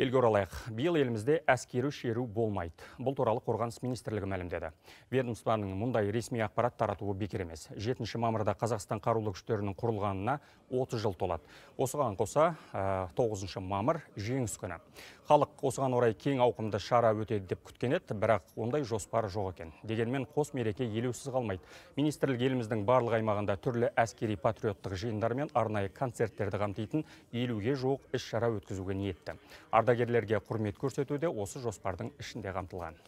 Елге оралайық. Биыл елімізде әскері шеру болмайды. Бұл туралы қорғаныс министрлігі мәлімдеді. Ведомствоның мұндай ресми ақпарат таратуы бекер емес. 7 мамырда Қазақстан қарулы күштерінің құрылғанына 30 жыл толады. Осыған қоса 9 ә, мамыр жеңіс күні. Халық осыған орай кең ауқымды шара өтеді деп күткен еді, бірақ ондай жоспар жоқ екен. Дегенмен қос мереке елеусіз қалмайды. Министрлік еліміздің барлық аймағында түрлі әскери патриоттық жиындар мен арнайы концерттерді қамтитын елуге жоқ іс шара өткізуге ниетті ардагерлерге құрмет көрсету де осы жоспардың ішінде қамтылған